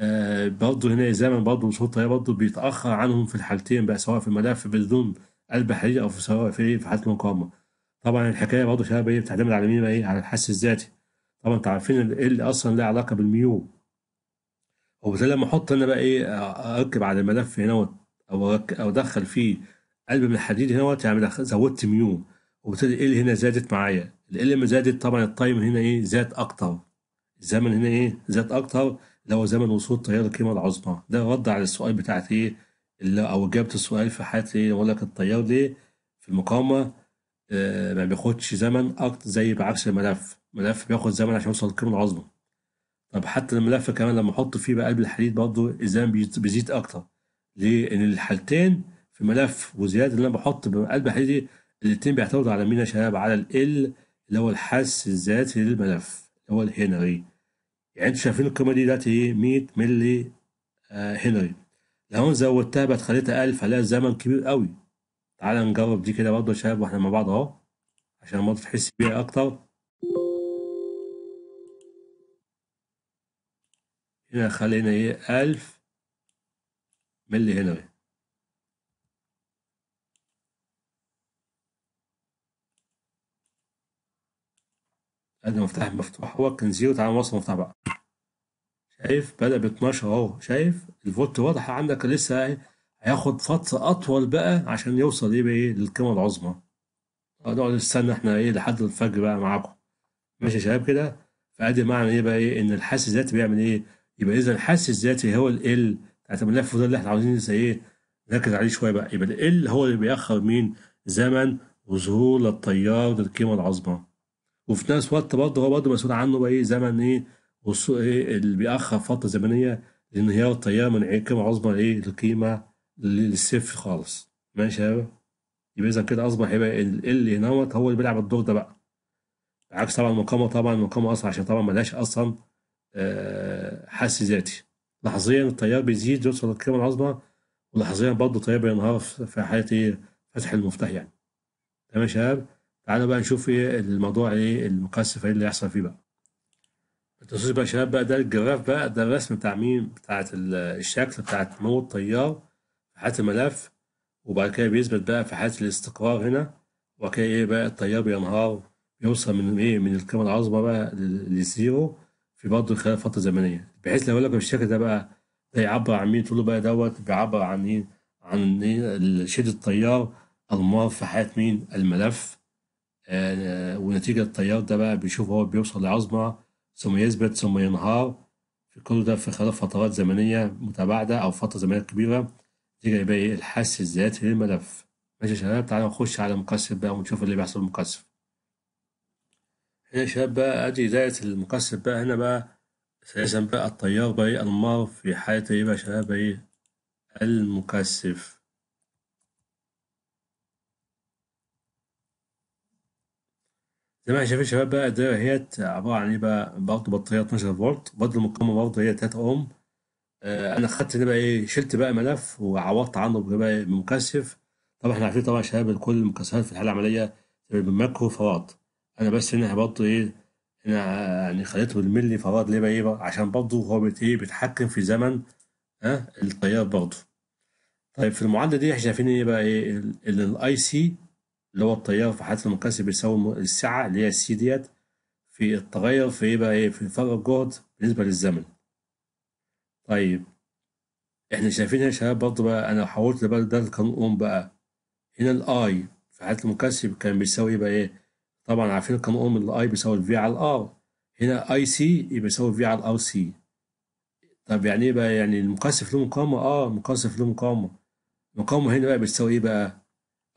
Speaker 1: آه، برضه هنا الزمن برضه بصوت برضه بيتاخر عنهم في الحالتين بقى سواء في الملف بدون قلب حديد او في سواء في ايه في حاله المقاومه طبعا الحكايه برضه شباب ايه بتعتمد على مين بقى ايه على الحس الذاتي طبعا انتوا عارفين إيه ال اصلا لها علاقه بالميو وبالتالي لما احط انا بقى ايه اركب على الملف هنا او او ادخل فيه قلب من الحديد هنا يعني زودت ميو وبالتالي إيه ال هنا زادت معايا ال لما زادت طبعا التايم هنا ايه زاد اكتر الزمن هنا ايه زاد اكتر اللي هو زمن وصول التيار القيمه العظمى ده رد على السؤال بتاعت ايه او اجابه السؤال في حياتي ايه بقول لك التيار ليه في المقاومه آه ما بياخدش زمن اكتر زي بعكس الملف ملف بياخد زمن عشان يوصل لكيلو العظمة طب حتى الملف كمان لما أحط فيه بقى قلب الحديد برضه الزمن بيزيد أكتر ليه؟ لأن الحالتين في ملف وزيادة اللي أنا بحط بقلب الحديد الاتنين بيعتمدوا على مين يا شباب؟ على ال اللي هو الحس الذاتي للملف اللي هو الهنري يعني انتوا شايفين القيمة دي دلوقتي إيه؟ 100 ملي آه، هنري لو انا زودتها بقت خليتها 1000 هلاقي الزمن كبير قوي تعالى نجرب دي كده برضه يا شباب واحنا مع بعض أهو عشان برضه تحس بيها أكتر هنا خلينا ايه ألف ملي هنري ادي مفتاح مفتوح هو كان زيرو تعالى نوصل مفتاح بقى شايف بدأ ب 12 اهو شايف الفولت واضح عندك لسه إيه، هياخد فترة أطول بقى عشان يوصل ايه بايه للقيمة العظمى نقعد نستنى احنا ايه لحد الفجر بقى معاكم ماشي يا شباب كده فادي معنى ايه بقى ايه ان الحاسس ذات بيعمل ايه يبقى إذا الحس الذاتي هو ال ال الملف ده اللي إحنا عاوزين إيه نركز عليه شوية بقى يبقى ال ال هو اللي بيأخر مين زمن وظهور للتيار للقيمة العظمى وفي نفس الوقت برضه هو برضه مسؤول عنه بقى إيه زمن إيه والسوق إيه اللي بيأخر فترة زمنية لانهيار التيار من إيه؟ القيمة العظمى لإيه لقيمة للصفر خالص ماشي يا يبقى إذا كده أصبح يبقى ال هنا هو اللي بيلعب الدور ده بقى عكس طبعا المقامة طبعا المقامة أصلا عشان طبعا ملهاش أصلا آه، حس ذاتي لحظيا التيار بيزيد يوصل للقيمة العظمى ولحظيا برضه التيار بينهار في حالة إيه؟ فتح المفتاح يعني تمام يا شباب تعالوا بقى نشوف ايه الموضوع ايه المقاسف ايه اللي هيحصل فيه بقى التصوير بقى يا شباب بقى ده الجراف بقى ده الرسم بتاع مين بتاعت الشكل بتاعت نمو التيار في حالة الملف وبعد كده بيثبت بقى في حالة الاستقرار هنا وبعد كده ايه بقى التيار بينهار يوصل من ايه من القيمة العظمى بقى للزيرو في برضه خلال فتره زمنيه بحيث لو لك الشكل ده بقى ده يعبر عن مين طوله بقى دوت بيعبر عن ايه عن ايه شده التيار المار في حياه مين الملف آه ونتيجه التيار ده بقى بيشوف هو بيوصل لعظمه ثم يثبت ثم ينهار في كل ده في خلال فترات زمنيه متباعده او فتره زمنيه كبيره نتيجه يبقى إيه؟ الحس الذاتي للملف ماشي يا شباب تعالوا نخش على المكثف بقى ونشوف اللي بيحصل المكثف هنا إيه، شباب بقى أدي دايرة المقسم بقى هنا بقى اساسا بقى الطيار بقى إيه المار في حالة إيه بقى شباب إيه المكثف زي ما شايفين شباب بقى الدايرة هيت عبارة عن إيه بقى برضه بطارية 12 فولت برضه المقاومة برضه هي 3 أوم آه أنا خدت بقى إيه شلت بقى ملف وعوضت عنه بقى بمكثف طبعا احنا عارفين طبعا شباب كل المكثفات في الحالة العملية بماكرو فراط انا بس هنا برضه ايه هنا يعني خليته بالملي فراد ليه بقى ايه بقى عشان برضه هو بت ايه بيتحكم في زمن ها أه؟ التيار برضه طيب في المعادله دي احنا شايفين ايه بقى ايه ان الاي سي اللي هو التيار في حاله المقاسي بيساوي السعه اللي هي السي ديت في التغير في ايه بقى ايه في فرق الجهد بالنسبه للزمن طيب احنا شايفين يا شباب برضه بقى انا حولت بقى ده القانون بقى هنا الاي في حاله المقاسي كان بيساوي إيه بقى ايه طبعا عارفين القانون الاوم اللي اي بيساوي في على الار هنا اي سي يبقى يساوي في على الار سي طب يعني ايه بقى يعني المكثف له مقاومه اه المكثف له مقاومه المقاومه هنا بقى بتساوي ايه بقى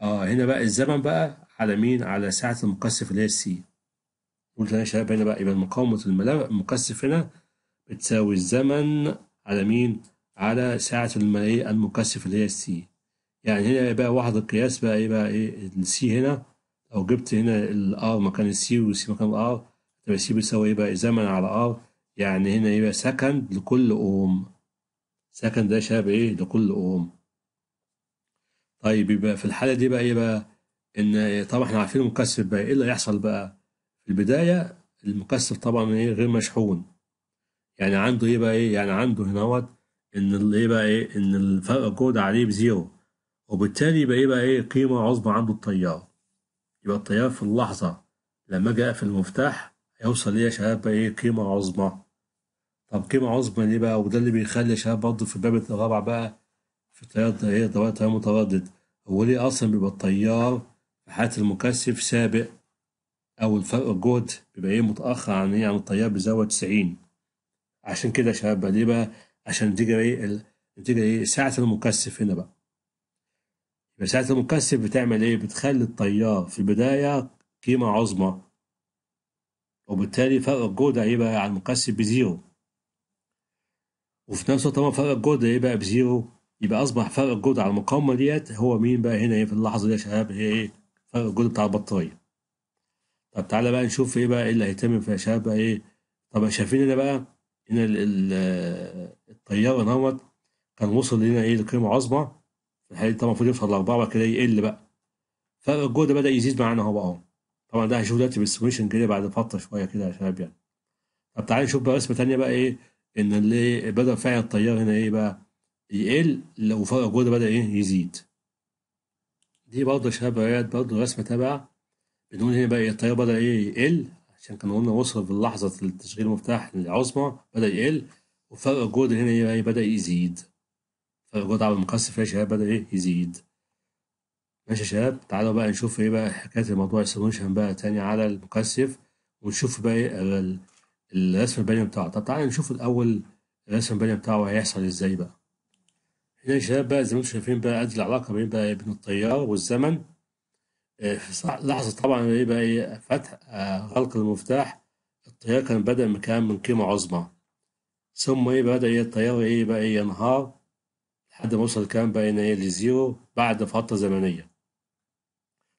Speaker 1: اه هنا بقى الزمن بقى على مين على ساعه المكثف اللي هي السي قلت انا يا شباب هنا بقى يبقى مقاومه المكثف هنا بتساوي الزمن على مين على ساعه المكثف إيه، اللي هي السي يعني هنا بقى واحد القياس بقى ايه بقى ايه السي هنا لو جبت هنا الار مكان السي والسي مكان الار تبقى السي بيساوي ايه بقى زمن على ار يعني هنا يبقى إيه سكند لكل اوم سكند ده شبه ايه لكل اوم طيب يبقى في الحاله دي بقى ايه بقى ان طبعا احنا عارفين المكثف بقى ايه اللي هيحصل بقى في البدايه المكثف طبعا ايه غير مشحون يعني عنده ايه بقى ايه يعني عنده هنا هناوت ان اللي ايه بقى ايه ان الفرق الجهد عليه بزيرو وبالتالي يبقى ايه بقى ايه قيمه عظمى عنده التيار يبقى التيار في اللحظة لما أجي أقفل المفتاح هيوصل ليا شباب بقى إيه قيمة عظمى طب قيمة عظمى ليه بقى وده اللي بيخلي شباب برضه في باب الرابع بقى في الطيار ده إيه تيار متردد هو ليه أصلا بيبقى التيار في حالة المكثف سابق أو الفرق الجهد بيبقى إيه متأخر عن إيه عن التيار بزاوية تسعين عشان كده يا شباب بقى ليه بقى عشان تيجي إيه إيه ساعة المكثف هنا بقى يبقى المكثف بتعمل إيه؟ بتخلي التيار في البداية قيمة عظمى وبالتالي فرق الجودة هيبقى إيه على المكثف بزيرو وفي نفس الوقت فرق الجودة هيبقى إيه بزيرو يبقى أصبح فرق الجودة على المقاومة ديت هو مين بقى هنا إيه في اللحظة دي يا شباب هي إيه،, إيه؟ فرق الجودة بتاع البطارية طب تعالى بقى نشوف إيه بقى اللي هيتم في يا شباب بقى إيه طب شايفين هنا بقى هنا الطيارة نوت كان وصل هنا إيه لقيمة عظمى هل طبعا المفروض يوصل لاربعه وبعد كده يقل بقى فالجهد بدا يزيد معانا اهو بقى طبعا ده هنشوف دلوقتي بالاستيميشن كده بعد فتره شويه كده يا شباب يعني طب تعالى نشوف بقى رسمه ثانيه بقى ايه ان اللي بدا فعل التيار هنا ايه بقى يقل لو فرق الجهد بدا ايه يزيد دي برضه يا شباب رياض برضه رسمه تبع بنقول هنا بقى التيار بدا ايه يقل عشان كنا قلنا وصل في لحظه التشغيل المفتاح العظمى بدا يقل وفرق الجهد هنا ايه بدا يزيد جود عبد فيها يا شباب بدأ إيه يزيد ماشي يا شباب تعالوا بقى نشوف إيه بقى حكاية الموضوع السولوشن بقى تاني على المكثف ونشوف بقى إيه الرسم البني بتاعه طب تعالى نشوف الأول الرسم البني بتاعه هيحصل إزاي بقى هنا يا شباب بقى زي ما انتم شايفين بقى أدي العلاقة بين بقى بين التيار والزمن آه، لحظة طبعا إيه بقى إيه فتح آه، غلق المفتاح التيار كان بدأ مكان من قيمة عظمى ثم إيه بدأ إيه التيار إيه بقى إيه ينهار لحد ما يوصل الكلام بيانية لزيرو بعد فترة زمنية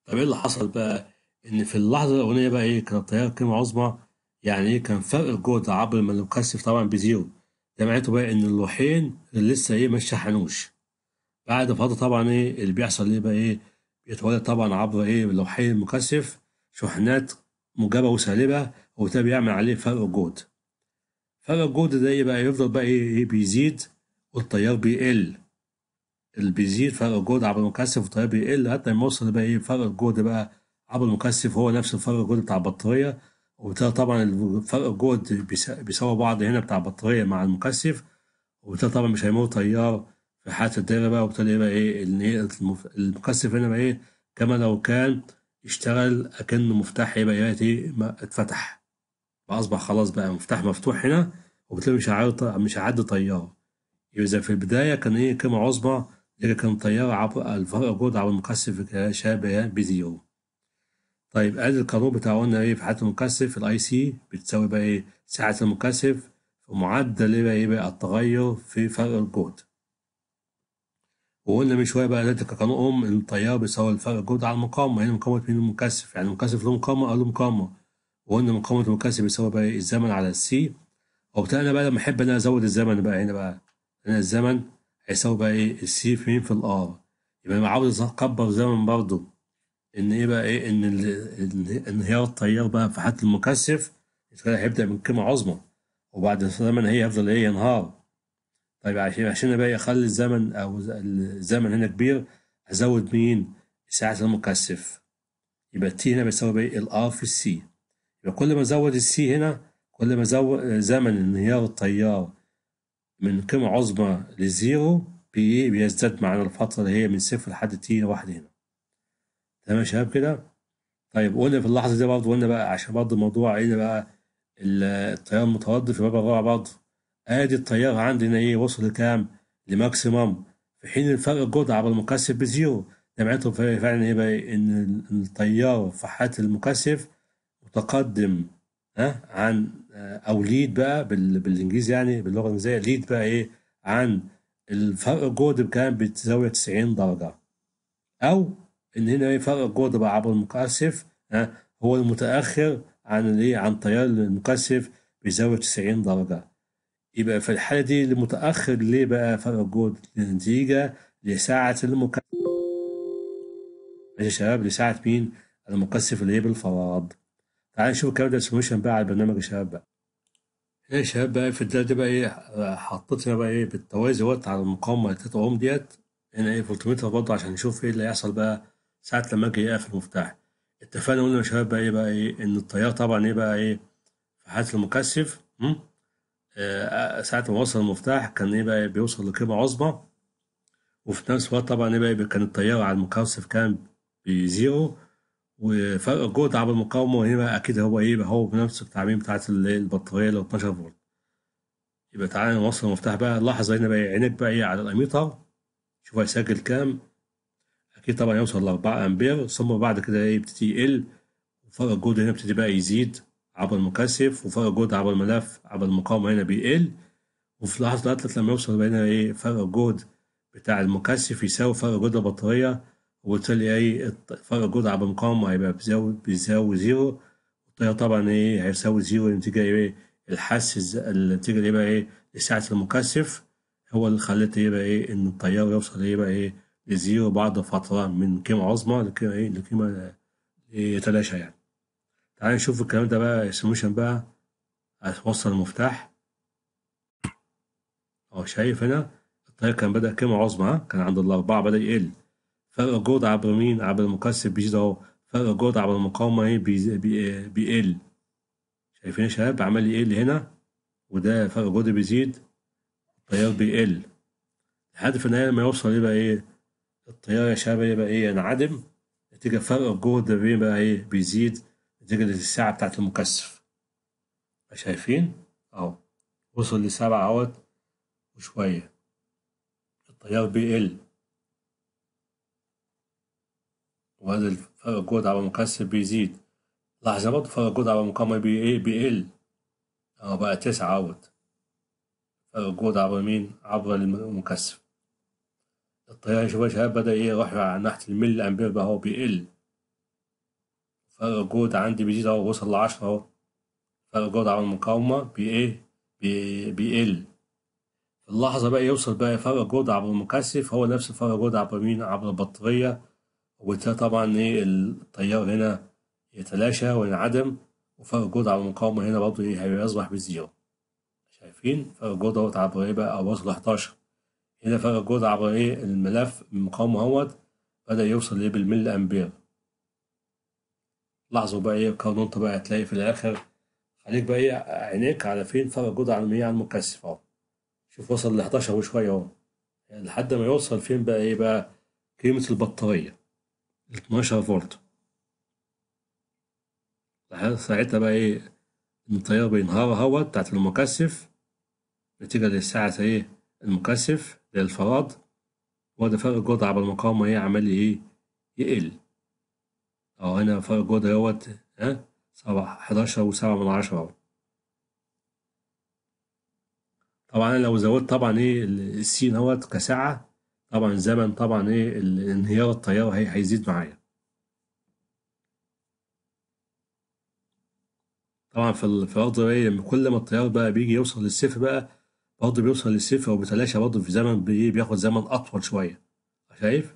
Speaker 1: طب ايه اللي حصل بقى ان في اللحظة الأولانية بقى ايه كان التيار قيمة عظمى يعني ايه كان فرق الجهد عبر ما المكثف طبعا بزيرو ده معناته بقى ان اللوحين لسه ايه ما شحنوش بعد فترة طبعا ايه اللي بيحصل ايه بقى ايه بيتولد طبعا عبر ايه لوحين المكثف شحنات موجبة وسالبة وده بيعمل عليه فرق الجهد فرق الجهد ده ايه بقى يفضل بقى ايه, إيه؟ بيزيد والتيار بيقل اللي بيزيد فرق الجهد عبر المكثف والتيار بيقل حتى لما يوصل بقى ايه فرق الجهد بقى عبر المكثف هو نفس فرق الجهد بتاع البطاريه وبالتالي طبعا فرق الجهد بيساوي بعض هنا بتاع البطاريه مع المكثف وبالتالي طبعا مش هيمر تيار في حاله الدايره بقى وبالتالي بقى ايه المكثف هنا بقى ايه كما لو كان اشتغل اكنه مفتاح يبقى إيه، ما اتفتح فاصبح خلاص بقى مفتاح مفتوح هنا وبالتالي مش هيعدي مش هيعدي طيار يبقى اذا في البدايه كان ايه قيمه عظمى إذا كان طيارة عبر الفرق عبر مكثف شابه بزيرو طيب ادي القانون بتاع قلنا ايه في حالة المكثف الاي سي بتساوي بقى ايه سعة المكثف معدل ايه بقى بقى التغير في فرق الجهد وقلنا من شويه بقى ذاتك كقانون ام ان التيار بيساوي الفرق الجهد على المقاومه هنا يعني مقاومه مين المكثف يعني المكثف له مقاومه او له مقاومه وقلنا مقاومه المكثف بيساوي بقى ايه الزمن على السي وبالتالي انا بقى لما احب انا ازود الزمن بقى هنا بقى هنا الزمن هيساوي بقى ايه السي فين في الار يبقى انا عاوز اكبر زمن برضه ان ايه بقى ايه ان انهيار التيار بقى في حالة المكثف هيبدا من قيمه عظمى وبعد الزمن هي هيفضل ايه ينهار طيب عشان عشان بقى اخلي الزمن او الزمن هنا كبير ازود مين ساعة المكثف يبقى تي هنا بيساوي بقى إيه؟ الار في السي يبقى كل ما زود السي هنا كل ما زود زمن انهيار التيار من قيمة عظمى للزيرو بي ايه بيزداد معنا الفترة اللي هي من صفر لحد تي واحد هنا تمام يا شباب كده طيب قلنا في اللحظة دي برضه قلنا بقى عشان برضه الموضوع قلنا إيه بقى التيار المتردد في باب الرابع برضه ادي التيار عندنا ايه وصل لكام؟ لماكسيمم في حين الفرق الجهد عبر المكثف بزيرو ده معناته فعلا ايه بقى ان التيار في حالة المكثف متقدم ها عن آه، او ليد بقى بالانجليزي يعني باللغه الانجليزيه ليد بقى ايه عن الفرق الجهد كان بزاويه 90 درجه او ان هنا ايه فرق الجهد بقى عبر المكثف آه، هو المتاخر عن الايه عن تيار المكثف بزاويه 90 درجه يبقى في الحاله دي المتاخر ليه بقى فرق الجهد نتيجه لساعه المكثف يا شباب لساعه مين المكثف اللي هي بالفراد تعال نشوف الكلام ده سولوشن بقى على برنامج الشباب بقى ايه يا شباب بقى في الدرجه بقى ايه حطيتنا بقى ايه بالتوازي وقت على المقاومه التلاتة اوم ديت هنا ايه فولتمتر برضه عشان نشوف ايه اللي هيحصل بقى ساعه لما اجي اقفل المفتاح اتفقنا قلنا يا شباب بقى ايه بقى ايه ان التيار طبعا ايه بقى ايه في حاله المكثف آه ساعه ما وصل المفتاح كان ايه بقى إيه، بيوصل لقيمه عظمى وفي نفس الوقت طبعا ايه بقى إيه كان التيار على المكثف كان بزيرو وفرق الجهد على المقاومه بقى اكيد هو ايه هو بنفس التعميم بتاعت البطاريه اللي 12 فولت يبقى تعالى نوصل المفتاح بقى لاحظ هنا بقى عينك بقى ايه على الاميطه شوف هيسجل كام اكيد طبعا يوصل ل 4 امبير ثم بعد كده ايه بتبتدي يقل وفرق الجهد هنا يبتدي بقى يزيد عبر المكثف وفرق الجهد عبر الملف عبر المقاومه هنا بيقل وفي لحظه لما يوصل بقى هنا ايه فرق الجهد بتاع المكثف يساوي فرق جهد البطاريه وبالتالي ايه فرق الجزء على بمقام هيبقى بيساوي بيساوي زيرو والطريقه طبعا ايه هيساوي زيرو النتيجه ايه الحس النتيجه اللي يبقى ايه لسعه المكثف هو اللي خلت يبقى إيه, ايه ان التيار يوصل يبقى إيه, ايه لزيرو بعد فتره من قيمه عظمى لقيمه ايه لقيمه يتلاشى يعني تعالى نشوف الكلام ده بقى السيموشن بقى هتوصل المفتاح اهو شايف هنا التيار كان بدأ قيمة عظمى كان عند الأربعة بدأ يقل فرق الجهد عبر مين عبر المكثف بيزيد اهو فرق الجهد عبر المقاومة ايه بيقل شايفين يا شباب عمال يقل هنا وده فرق الجهد بيزيد التيار بيقل لحد في النهاية لما يوصل يبقى ايه التيار يا شباب يبقى ايه ينعدم نتيجة فرق الجهد بيبقى ايه بيزيد نتيجة الساعة بتاعة المكثف شايفين اهو وصل لسبعة اهوت وشوية التيار بيقل وهذا الفرق جهد على مكثف بيزيد لاحظ برضه فرق جهد على مقاومة بي إيه، بيقل أهو بقى تسعة أهوت فرق جهد عبر مين؟ عبر المكثف التيار شوف يا شباب بدأ إيه يروح على ناحية الملي أمبير بقى أهو بيقل فرق الجهد عندي بيزيد أهو وصل لعشرة أهو فرق الجهد على المقاومة إيه بيقل في اللحظة بقى يوصل بقى فرق الجهد عبر المكثف هو نفس فرق الجهد عبر مين؟ عبر البطارية وبالتالي طبعا ايه التيار هنا يتلاشى وينعدم وفرق الجهد على المقاومة هنا برضه ايه هيصبح بزيرو شايفين فرق الجهد اهوت عبر ايه بقى وصل 11 هنا فرق الجهد عبر ايه الملف المقاومة اهوت بدأ يوصل ايه بالملي امبير لاحظوا بقى ايه القانون طبعا هتلاقي في الاخر خليك بقى ايه عينيك على فين فرق الجهد على المياه المكثف اهو شوف وصل ل 11 وشوية اهو يعني لحد ما يوصل فين بقى ايه بقى قيمة البطارية 12 فولت ساعتها بقى ايه التيار بينهار اهوت بتاعت المكثف نتيجة للساعة ايه المكثف للفراد هو ده فرق الجهد على المقاومة ايه عمال ايه يقل اهو هنا فرق الجهد اهوت ها سبعة حداشر وسبعة من عشرة طبعا لو زودت طبعا ايه السين اهوت كساعة طبعا الزمن طبعا إيه الانهيار الطيارة هي هيزيد معايا طبعا في في الأرض إيه لما كل ما الطيار بقى بيجي يوصل للصفر بقى برضه بيوصل للصفر وبيتلاشى برضه في زمن بي- إيه، بياخد زمن أطول شوية شايف؟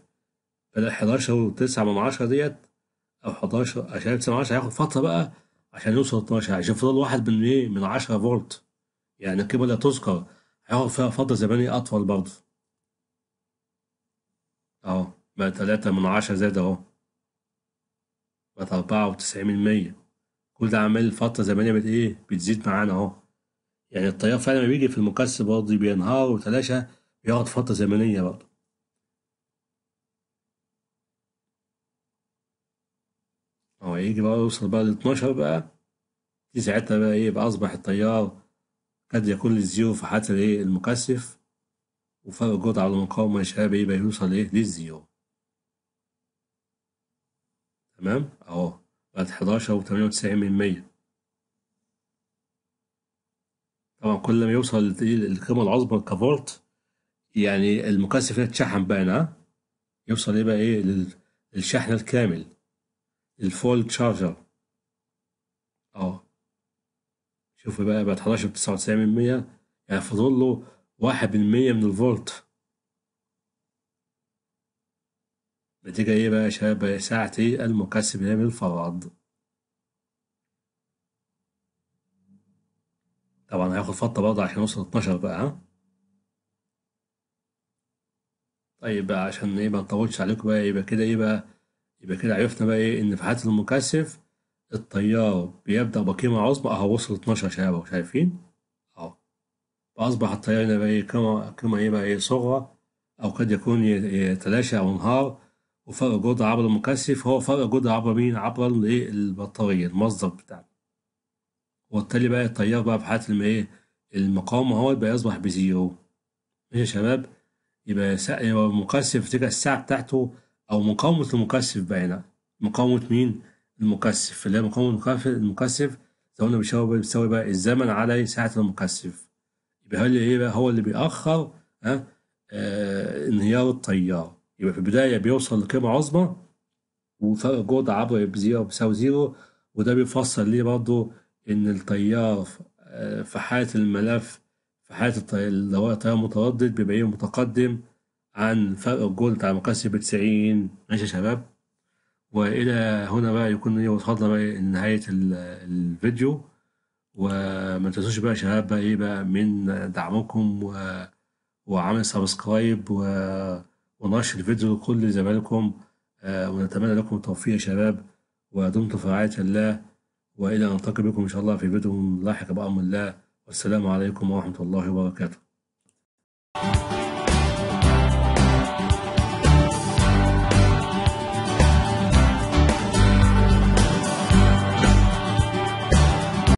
Speaker 1: بدل 11 و9 من 10 ديت أو 11 عشان 9 من 10 هياخد فترة بقى عشان يوصل 12 عشان يعني فضل واحد من إيه من 10 فولت يعني القيمة لا تذكر هياخد فيها فترة زمنية أطول برضه أهو بقى تلاتة من عشرة زاد أهو بقت أربعة وتسعين من مية كل ده عمال فترة زمنية بت إيه بتزيد معانا أهو يعني التيار فعلا ما بيجي في المكثف برضه بينهار ويتلاشى بيقعد فترة زمنية برضه هو يجي بقى يوصل بقى لاتناشر بقى دي ساعتها بقى ايه بقى اصبح التيار قد يكون للزيرو في حالة الايه المكثف وفرق الجهد على المقاومة يبقى يوصل إيه للزيرو تمام أهو بقت حداشر وتمانية وتسعين من مية طبعا كل ما يوصل للقيمة العظمى كفولت يعني المكثف يتشحن اتشحن بقى ها نعم؟ يوصل ايه بقى ايه للشحن الكامل الفول تشارجر اه شوف بقى بقت 11 وتسعين من مية يعني فاضل له واحد بالمية من الفولت نتيجة ايه بقى يا شباب ساعة ايه المكثف يعمل الفراغ طبعا هياخد فطة برضه عشان يوصل 12 بقى ها طيب بقى عشان ايه منطولش نطولش عليكم بقى يبقى كده ايه بقى يبقى كده عرفنا بقى ايه ان في حالة المكثف التيار بيبدأ بقيمة عظمى اهو وصل 12 شباب شايفين وأصبح التيار بقى إيه كما كما إيه بقى إيه صغرى أو قد يكون يتلاشى أو انهار وفرق جهد عبر المكثف هو فرق جهد عبر مين؟ عبر البطارية المصدر بتاعنا وبالتالي بقى التيار بقى في حالة إيه؟ المقاومة هو بقى يصبح بزيرو ماشي يا شباب؟ يبقى المكثف تبقى الساعة بتاعته أو مقاومة المكثف بقى هنا مقاومة مين؟ المكثف اللي هي مقاومة المكثف المكثف ما بيساوي بقى الزمن على إيه؟ ساعة المكثف بيهيألي ايه بقى هو اللي بيأخر ها آه انهيار التيار يبقى في البداية بيوصل لقيمة عظمى وفرق جهد عبر بزيرو بيساوي زيرو وده بيفسر ليه برضو إن التيار آه، في حالة الملف في حالة اللي هو التيار متردد بيبقى إيه متقدم عن فرق الجهد بتاع ب 90 ماشي يا شباب وإلى هنا بقى يكون إيه وصلنا بقى إيه لنهاية الفيديو وما تنسوش بقى يا شباب بقى إيه بقى من دعمكم و... وعمل سبسكرايب و... ونشر الفيديو لكل زمايلكم آه، ونتمنى لكم التوفيق يا شباب ودمتم في رعاية الله وإلى أن نلتقي بكم إن شاء الله في فيديو لاحق بأمر الله والسلام عليكم ورحمة الله وبركاته.